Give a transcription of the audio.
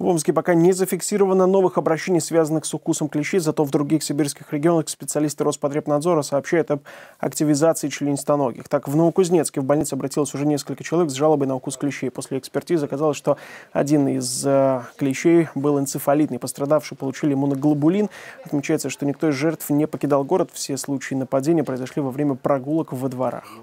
В Омске пока не зафиксировано новых обращений, связанных с укусом клещей, зато в других сибирских регионах специалисты Роспотребнадзора сообщают об активизации членистоногих. Так, в Новокузнецке в больнице обратилось уже несколько человек с жалобой на укус клещей. После экспертизы оказалось, что один из э, клещей был энцефалитный. Пострадавшие получили иммуноглобулин. Отмечается, что никто из жертв не покидал город. Все случаи нападения произошли во время прогулок во дворах.